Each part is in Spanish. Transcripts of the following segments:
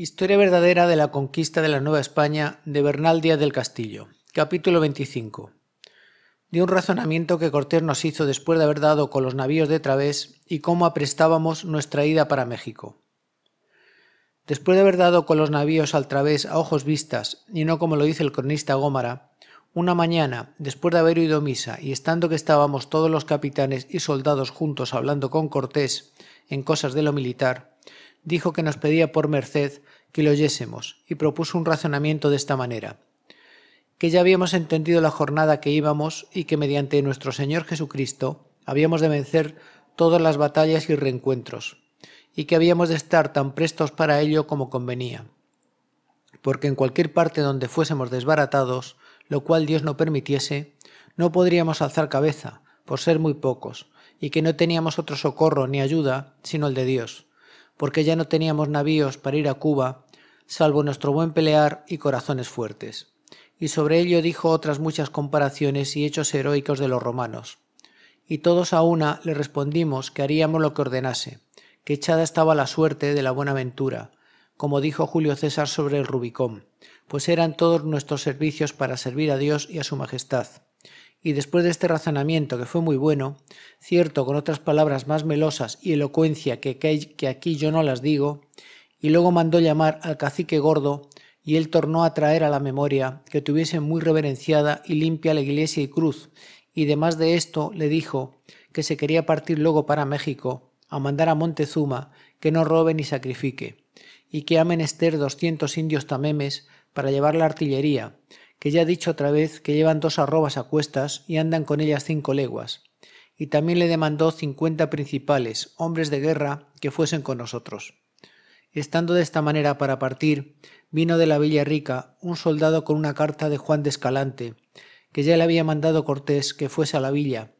Historia verdadera de la conquista de la Nueva España de Bernal Díaz del Castillo. Capítulo 25. De un razonamiento que Cortés nos hizo después de haber dado con los navíos de través y cómo aprestábamos nuestra ida para México. Después de haber dado con los navíos al través a ojos vistas, y no como lo dice el cronista Gómara, una mañana, después de haber oído misa y estando que estábamos todos los capitanes y soldados juntos hablando con Cortés en cosas de lo militar, dijo que nos pedía por merced que lo oyésemos y propuso un razonamiento de esta manera que ya habíamos entendido la jornada que íbamos y que mediante nuestro Señor Jesucristo habíamos de vencer todas las batallas y reencuentros, y que habíamos de estar tan prestos para ello como convenía, porque en cualquier parte donde fuésemos desbaratados, lo cual Dios no permitiese, no podríamos alzar cabeza, por ser muy pocos, y que no teníamos otro socorro ni ayuda sino el de Dios, porque ya no teníamos navíos para ir a Cuba, salvo nuestro buen pelear y corazones fuertes. Y sobre ello dijo otras muchas comparaciones y hechos heroicos de los romanos. Y todos a una le respondimos que haríamos lo que ordenase, que echada estaba la suerte de la buena ventura, como dijo Julio César sobre el Rubicón, pues eran todos nuestros servicios para servir a Dios y a su Majestad y después de este razonamiento, que fue muy bueno, cierto, con otras palabras más melosas y elocuencia que, que aquí yo no las digo, y luego mandó llamar al cacique gordo, y él tornó a traer a la memoria que tuviese muy reverenciada y limpia la iglesia y cruz, y demás de esto le dijo que se quería partir luego para México, a mandar a Montezuma que no robe ni sacrifique, y que ha menester doscientos indios tamemes para llevar la artillería, que ya ha dicho otra vez que llevan dos arrobas a cuestas y andan con ellas cinco leguas. Y también le demandó cincuenta principales, hombres de guerra, que fuesen con nosotros. Estando de esta manera para partir, vino de la Villa Rica un soldado con una carta de Juan de Escalante, que ya le había mandado Cortés que fuese a la villa,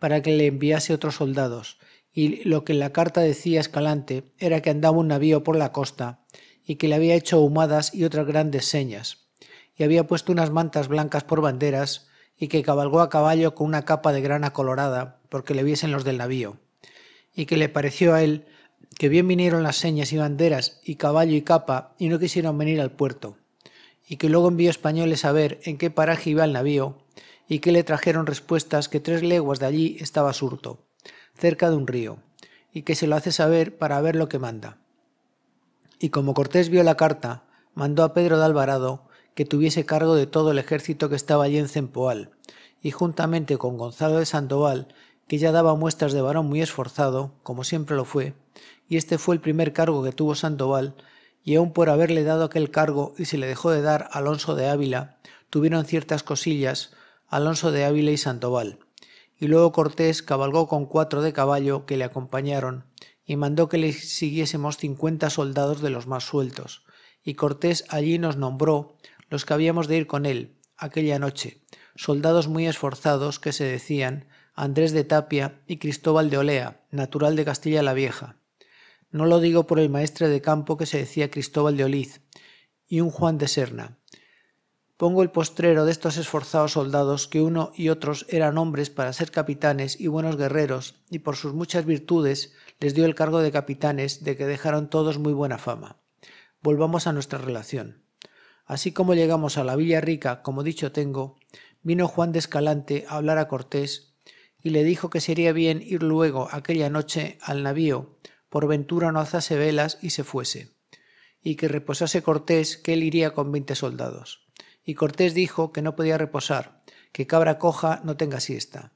para que le enviase otros soldados, y lo que en la carta decía Escalante era que andaba un navío por la costa, y que le había hecho humadas y otras grandes señas, y había puesto unas mantas blancas por banderas, y que cabalgó a caballo con una capa de grana colorada, porque le viesen los del navío, y que le pareció a él que bien vinieron las señas y banderas y caballo y capa, y no quisieron venir al puerto, y que luego envió españoles a ver en qué paraje iba el navío, y que le trajeron respuestas que tres leguas de allí estaba Surto, cerca de un río, y que se lo hace saber para ver lo que manda. Y como Cortés vio la carta, mandó a Pedro de Alvarado que tuviese cargo de todo el ejército que estaba allí en Cempoal, y juntamente con Gonzalo de Sandoval, que ya daba muestras de varón muy esforzado, como siempre lo fue, y este fue el primer cargo que tuvo Sandoval, y aun por haberle dado aquel cargo y se le dejó de dar Alonso de Ávila, tuvieron ciertas cosillas Alonso de Ávila y Sandoval. Y luego Cortés cabalgó con cuatro de caballo que le acompañaron, y mandó que le siguiésemos cincuenta soldados de los más sueltos. Y Cortés allí nos nombró los que habíamos de ir con él aquella noche, soldados muy esforzados que se decían Andrés de Tapia y Cristóbal de Olea, natural de Castilla la Vieja. No lo digo por el maestre de campo que se decía Cristóbal de Oliz y un Juan de Serna. Pongo el postrero de estos esforzados soldados que uno y otros eran hombres para ser capitanes y buenos guerreros, y por sus muchas virtudes les dio el cargo de capitanes de que dejaron todos muy buena fama. Volvamos a nuestra relación. Así como llegamos a la Villa Rica, como dicho tengo, vino Juan de Escalante a hablar a Cortés y le dijo que sería bien ir luego aquella noche al navío, por ventura no alzase velas y se fuese, y que reposase Cortés, que él iría con veinte soldados. Y Cortés dijo que no podía reposar, que cabra coja no tenga siesta,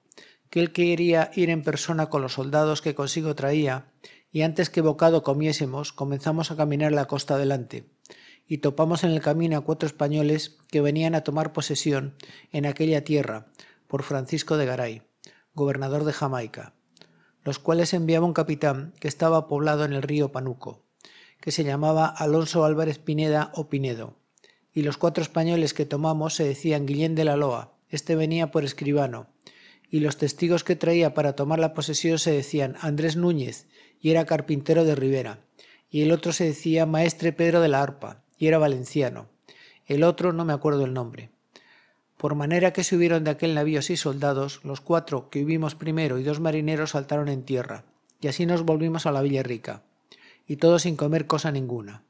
que él quería ir en persona con los soldados que consigo traía, y antes que bocado comiésemos comenzamos a caminar la costa adelante y topamos en el camino a cuatro españoles que venían a tomar posesión en aquella tierra por Francisco de Garay, gobernador de Jamaica, los cuales enviaba un capitán que estaba poblado en el río Panuco, que se llamaba Alonso Álvarez Pineda o Pinedo, y los cuatro españoles que tomamos se decían Guillén de la Loa, este venía por escribano, y los testigos que traía para tomar la posesión se decían Andrés Núñez, y era carpintero de Rivera, y el otro se decía Maestre Pedro de la Arpa, y era valenciano. El otro no me acuerdo el nombre. Por manera que se hubieron de aquel navío seis soldados, los cuatro que hubimos primero y dos marineros saltaron en tierra, y así nos volvimos a la Villa Rica, y todos sin comer cosa ninguna.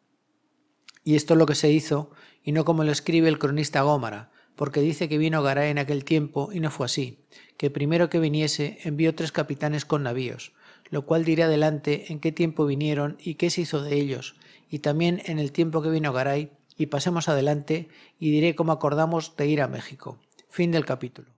Y esto es lo que se hizo, y no como lo escribe el cronista Gómara, porque dice que vino Garay en aquel tiempo y no fue así, que primero que viniese envió tres capitanes con navíos, lo cual diré adelante en qué tiempo vinieron y qué se hizo de ellos, y también en el tiempo que vino Garay, y pasemos adelante y diré cómo acordamos de ir a México. Fin del capítulo.